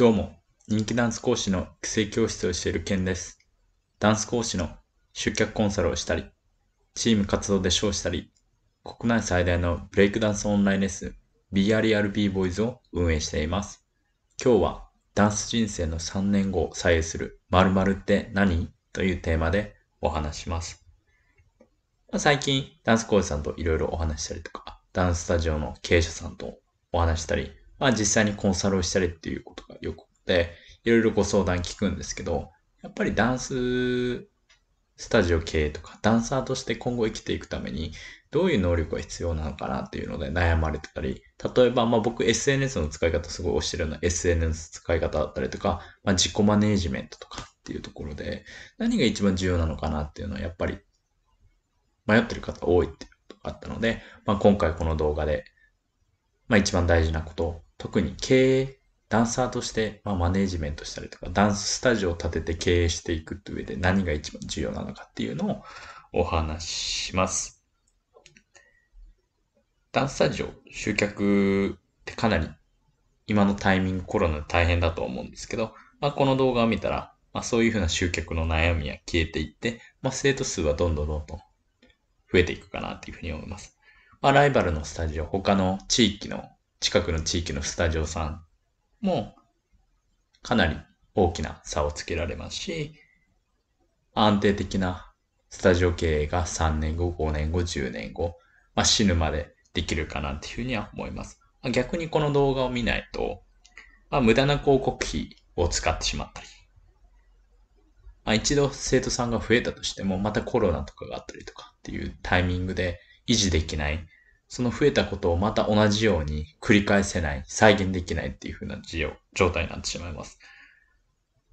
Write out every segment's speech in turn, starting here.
どうも、人気ダンス講師の育成教室をしているケンです。ダンス講師の集客コンサルをしたり、チーム活動で称したり、国内最大のブレイクダンスオンラインレッスン BRERB ボーイズを運営しています。今日はダンス人生の3年後を左右する〇〇って何というテーマでお話します。まあ、最近ダンス講師さんといろいろお話したりとか、ダンススタジオの経営者さんとお話したり、まあ実際にコンサルをしたりっていうことがよくて、いろいろご相談聞くんですけど、やっぱりダンススタジオ経営とか、ダンサーとして今後生きていくために、どういう能力が必要なのかなっていうので悩まれてたり、例えば、まあ僕 SNS の使い方すごい教えるような SNS 使い方だったりとか、まあ自己マネージメントとかっていうところで、何が一番重要なのかなっていうのはやっぱり迷ってる方多いっていうことがあったので、まあ今回この動画で、まあ一番大事なこと特に経営、ダンサーとして、まあ、マネージメントしたりとか、ダンススタジオを立てて経営していくって上で何が一番重要なのかっていうのをお話しします。ダンススタジオ集客ってかなり今のタイミングコロナで大変だと思うんですけど、まあ、この動画を見たら、まあ、そういうふうな集客の悩みは消えていって、まあ、生徒数はどんどんどんどん増えていくかなというふうに思います。まあ、ライバルのスタジオ、他の地域の近くの地域のスタジオさんもかなり大きな差をつけられますし、安定的なスタジオ経営が3年後、5年後、10年後、まあ、死ぬまでできるかなっていうふうには思います。逆にこの動画を見ないと、まあ、無駄な広告費を使ってしまったり、まあ、一度生徒さんが増えたとしても、またコロナとかがあったりとかっていうタイミングで維持できないその増えたことをまた同じように繰り返せない、再現できないっていう風な状態になってしまいます。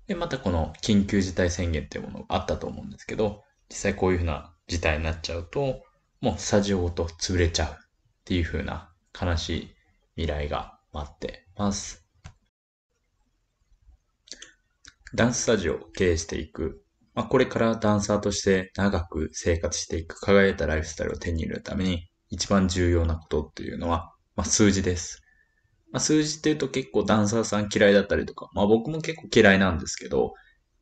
で、またこの緊急事態宣言っていうものがあったと思うんですけど、実際こういう風な事態になっちゃうと、もうスタジオごと潰れちゃうっていう風な悲しい未来が待ってます。ダンススタジオを経営していく。まあ、これからダンサーとして長く生活していく輝いたライフスタイルを手に入れるために、一番重要なことっていうのは、まあ、数字です。まあ、数字っていうと結構ダンサーさん嫌いだったりとか、まあ僕も結構嫌いなんですけど、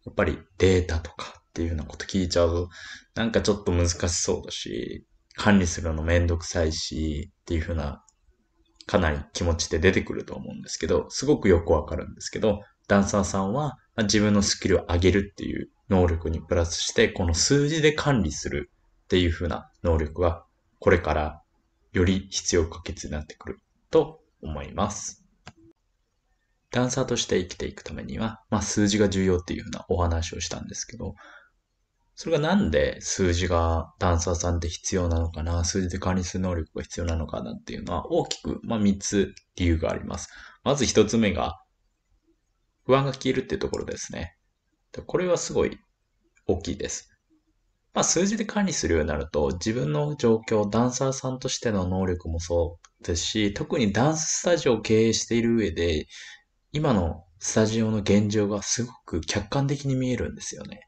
やっぱりデータとかっていうようなこと聞いちゃうと、なんかちょっと難しそうだし、管理するのめんどくさいし、っていうふうな、かなり気持ちで出てくると思うんですけど、すごくよくわかるんですけど、ダンサーさんは自分のスキルを上げるっていう能力にプラスして、この数字で管理するっていうふうな能力がこれからより必要不可欠になってくると思います。ダンサーとして生きていくためには、まあ、数字が重要っていうようなお話をしたんですけど、それがなんで数字がダンサーさんって必要なのかな、数字で管理する能力が必要なのかなっていうのは大きく、まあ、3つ理由があります。まず1つ目が、不安が消えるっていうところですね。これはすごい大きいです。まあ、数字で管理するようになると、自分の状況、ダンサーさんとしての能力もそうですし、特にダンススタジオを経営している上で、今のスタジオの現状がすごく客観的に見えるんですよね。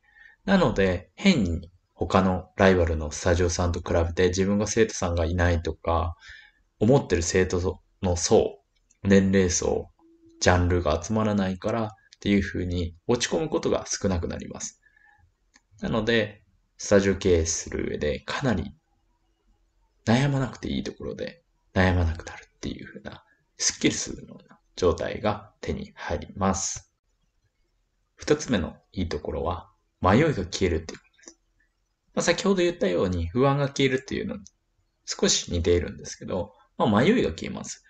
なので、変に他のライバルのスタジオさんと比べて自分が生徒さんがいないとか、思ってる生徒の層、年齢層、ジャンルが集まらないからっていう風に落ち込むことが少なくなります。なので、スタジオ経営する上でかなり悩まなくていいところで悩まなくなるっていうふうな、スッキリするような状態が手に入ります。二つ目のいいところは、迷いが消えるっていうことです。まあ、先ほど言ったように不安が消えるっていうのに少し似ているんですけど、まあ、迷いが消えます。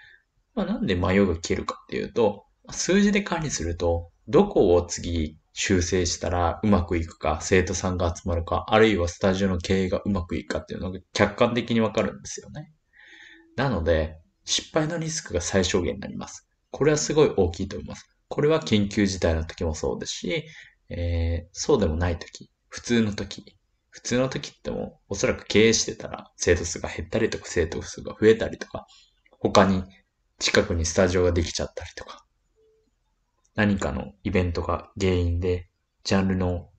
まあ、なんで迷いが消えるかっていうと、数字で管理すると、どこを次修正したらうまくいくか、生徒さんが集まるか、あるいはスタジオの経営がうまくいくかっていうのが客観的にわかるんですよね。なので、失敗のリスクが最小限になります。これはすごい大きいと思います。これは緊急事態の時もそうですし、えー、そうでもない時、普通の時、普通の時ってもおそらく経営してたら生徒数が減ったりとか生徒数が増えたりとか、他に近くにスタジオができちゃったりとか、何かのイベントが原因で、ジャンルの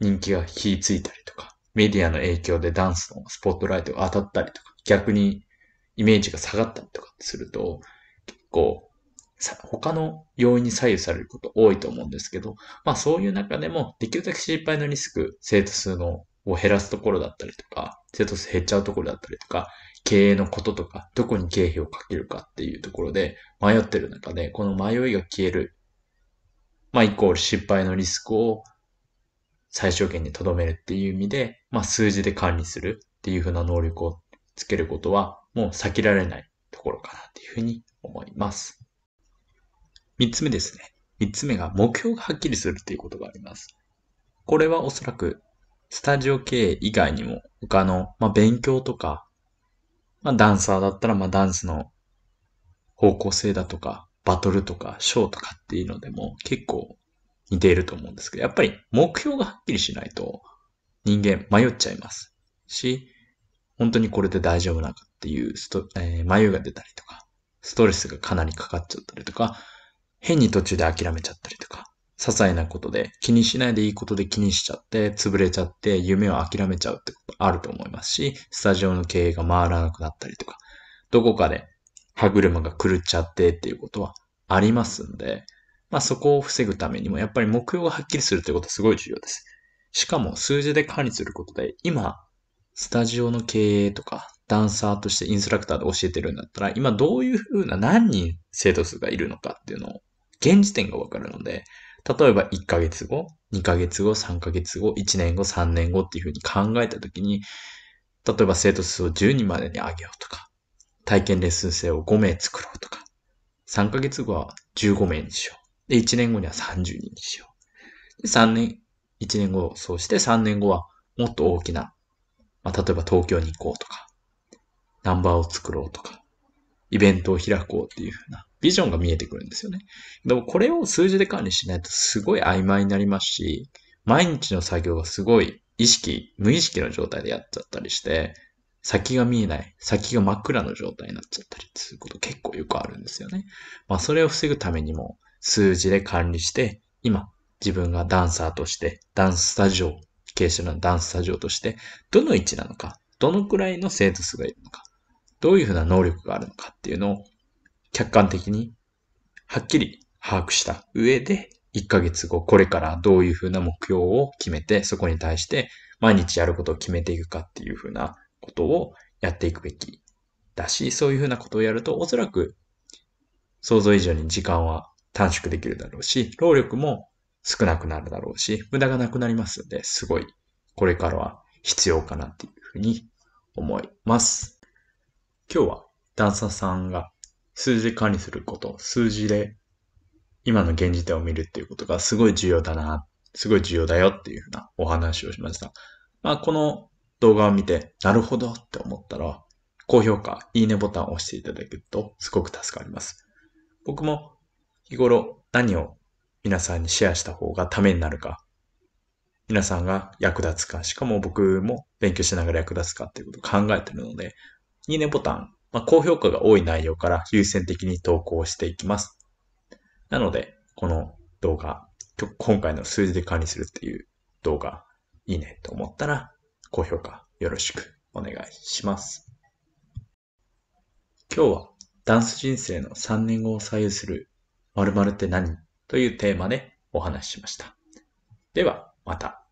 人気が火ついたりとか、メディアの影響でダンスのスポットライトが当たったりとか、逆にイメージが下がったりとかすると、結構、他の要因に左右されること多いと思うんですけど、まあそういう中でも、できるだけ失敗のリスク、生徒数のを減らすところだったりとか、生徒数減っちゃうところだったりとか、経営のこととか、どこに経費をかけるかっていうところで迷ってる中で、この迷いが消える。まあ、イコール失敗のリスクを最小限に留めるっていう意味で、まあ、数字で管理するっていうふうな能力をつけることは、もう避けられないところかなっていうふうに思います。三つ目ですね。三つ目が目標がはっきりするっていうことがあります。これはおそらくスタジオ系以外にも、他の、まあ、勉強とか、まあ、ダンサーだったら、まあ、ダンスの方向性だとか、バトルとか、ショーとかっていうのでも結構似ていると思うんですけど、やっぱり目標がはっきりしないと人間迷っちゃいますし、本当にこれで大丈夫なのかっていうスト、えー、迷いが出たりとか、ストレスがかなりかかっちゃったりとか、変に途中で諦めちゃったりとか、些細なことで、気にしないでいいことで気にしちゃって、潰れちゃって、夢を諦めちゃうってことあると思いますし、スタジオの経営が回らなくなったりとか、どこかで歯車が狂っちゃってっていうことはありますんで、まあそこを防ぐためにも、やっぱり目標がはっきりするってことはすごい重要です。しかも数字で管理することで、今、スタジオの経営とか、ダンサーとしてインストラクターで教えてるんだったら、今どういうふうな何人生徒数がいるのかっていうのを、現時点がわかるので、例えば1ヶ月後、2ヶ月後、3ヶ月後、1年後、3年後っていうふうに考えたときに、例えば生徒数を10人までに上げようとか、体験レッスン生を5名作ろうとか、3ヶ月後は15名にしよう。で、1年後には30人にしよう。で、3年、1年後、そうして3年後はもっと大きな、まあ、例えば東京に行こうとか、ナンバーを作ろうとか、イベントを開こうっていうふうな、ビジョンが見えてくるんですよね。でもこれを数字で管理しないとすごい曖昧になりますし、毎日の作業がすごい意識、無意識の状態でやっちゃったりして、先が見えない、先が真っ暗の状態になっちゃったりすること結構よくあるんですよね。まあそれを防ぐためにも数字で管理して、今自分がダンサーとして、ダンススタジオ、経営者のダンススタジオとして、どの位置なのか、どのくらいの生徒数がいるのか、どういうふうな能力があるのかっていうのを客観的に、はっきり把握した上で、1ヶ月後、これからどういうふうな目標を決めて、そこに対して毎日やることを決めていくかっていうふうなことをやっていくべきだし、そういうふうなことをやると、おそらく想像以上に時間は短縮できるだろうし、労力も少なくなるだろうし、無駄がなくなりますので、すごい、これからは必要かなっていうふうに思います。今日はダンサーさんが数字管理すること、数字で今の現時点を見るっていうことがすごい重要だな、すごい重要だよっていうふうなお話をしました。まあ、この動画を見て、なるほどって思ったら、高評価、いいねボタンを押していただけるとすごく助かります。僕も日頃何を皆さんにシェアした方がためになるか、皆さんが役立つか、しかも僕も勉強しながら役立つかっていうことを考えているので、いいねボタンまあ、高評価が多い内容から優先的に投稿していきます。なので、この動画、今回の数字で管理するっていう動画、いいねと思ったら、高評価よろしくお願いします。今日はダンス人生の3年後を左右する〇〇って何というテーマでお話ししました。では、また。